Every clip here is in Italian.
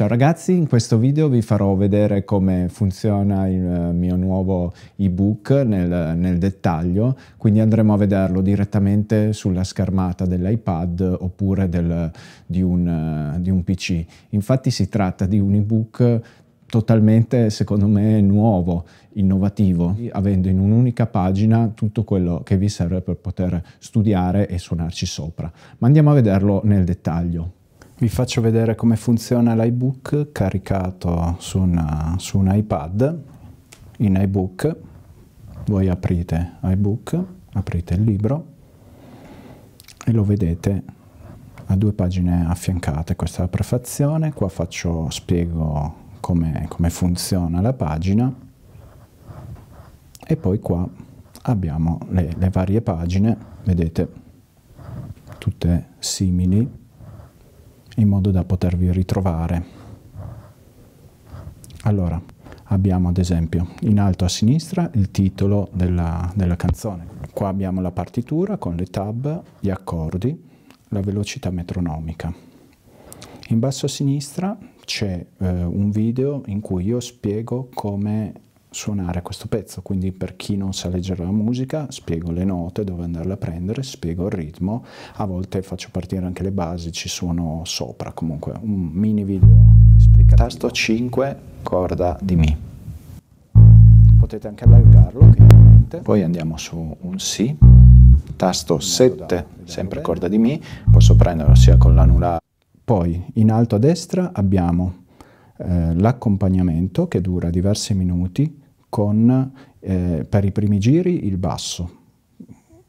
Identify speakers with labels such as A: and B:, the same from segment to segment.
A: Ciao ragazzi, in questo video vi farò vedere come funziona il eh, mio nuovo ebook nel, nel dettaglio, quindi andremo a vederlo direttamente sulla schermata dell'iPad oppure del, di, un, eh, di un PC. Infatti si tratta di un ebook totalmente, secondo me, nuovo, innovativo, avendo in un'unica pagina tutto quello che vi serve per poter studiare e suonarci sopra. Ma andiamo a vederlo nel dettaglio vi faccio vedere come funziona l'iBook caricato su, una, su un iPad in iBook voi aprite iBook aprite il libro e lo vedete a due pagine affiancate questa è la prefazione qua faccio spiego come, come funziona la pagina e poi qua abbiamo le, le varie pagine vedete tutte simili in modo da potervi ritrovare. Allora, abbiamo ad esempio in alto a sinistra il titolo della, della canzone. Qua abbiamo la partitura con le tab, gli accordi, la velocità metronomica. In basso a sinistra c'è eh, un video in cui io spiego come suonare questo pezzo, quindi per chi non sa leggere la musica spiego le note, dove andarle a prendere, spiego il ritmo, a volte faccio partire anche le basi, ci suono sopra, comunque un mini video esplicativo. Tasto 5, corda di Mi. Potete anche allargarlo, chiaramente. Poi andiamo su un Si, tasto 7, sempre corda di Mi, posso prenderlo sia con l'anulare. Poi in alto a destra abbiamo eh, l'accompagnamento che dura diversi minuti con eh, per i primi giri il basso,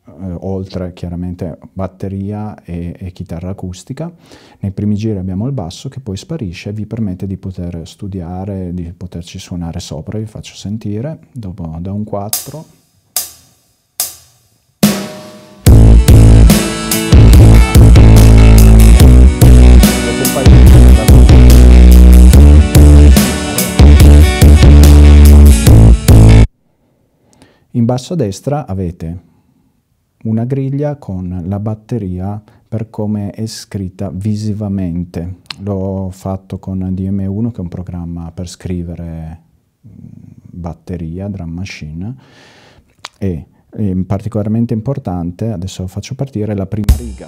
A: eh, oltre chiaramente batteria e, e, chitarra acustica. Nei primi giri abbiamo il basso che poi sparisce e vi permette di poter studiare, di poterci suonare sopra, vi faccio sentire, dopo da un 4. In basso a destra avete una griglia con la batteria per come è scritta visivamente. L'ho fatto con DM1 che è un programma per scrivere mm, batteria, drum machine e, e particolarmente importante, adesso faccio partire la prima riga.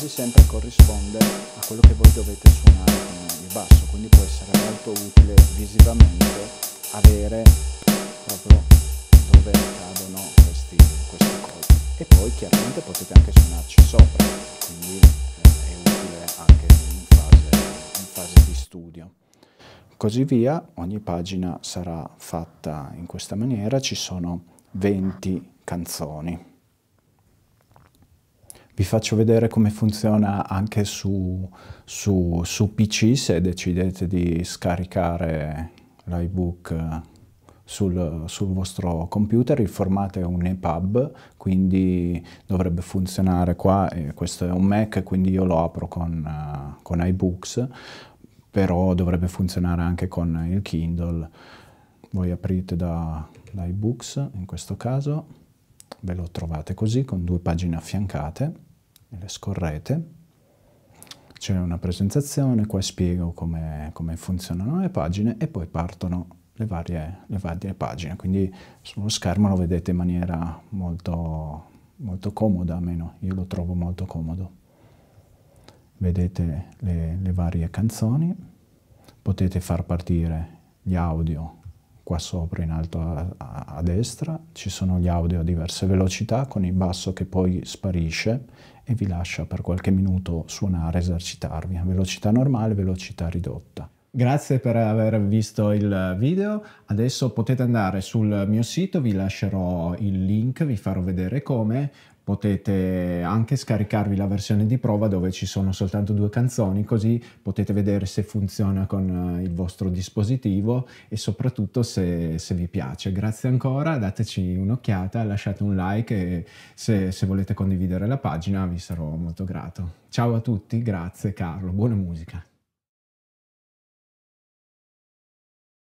A: quasi sempre corrisponde a quello che voi dovete suonare con il basso, quindi può essere molto utile visivamente avere proprio dove cadono questi, questi colpi. E poi chiaramente potete anche suonarci sopra, quindi eh, è utile anche in fase, in fase di studio così via, ogni pagina sarà fatta in questa maniera, ci sono 20 canzoni vi faccio vedere come funziona anche su, su, su PC se decidete di scaricare l'iBook eh, sul, sul, vostro computer, il formato è un EPUB, quindi dovrebbe funzionare qua, questo è un Mac, quindi io lo apro con, eh, con iBooks, però dovrebbe funzionare anche con il Kindle. Voi aprite da iBooks in questo caso, ve lo trovate così con due pagine affiancate le scorrete, c'è una presentazione, qua spiego come, come, funzionano le pagine e poi partono le varie, le varie, pagine, quindi sullo schermo lo vedete in maniera molto, molto comoda, almeno io lo trovo molto comodo. Vedete le, le varie canzoni, potete far partire gli audio qua sopra in alto a, a, a, destra ci sono gli audio a diverse velocità con il basso che poi sparisce e vi lascia per qualche minuto suonare, esercitarvi a velocità normale, velocità ridotta. Grazie per aver visto il video, adesso potete andare sul mio sito, vi lascerò il link, vi farò vedere come, potete anche scaricarvi la versione di prova dove ci sono soltanto due canzoni così potete vedere se funziona con eh, il vostro dispositivo e soprattutto se, se vi piace grazie ancora dateci un'occhiata lasciate un like e se, se volete condividere la pagina vi sarò molto grato ciao a tutti grazie Carlo buona musica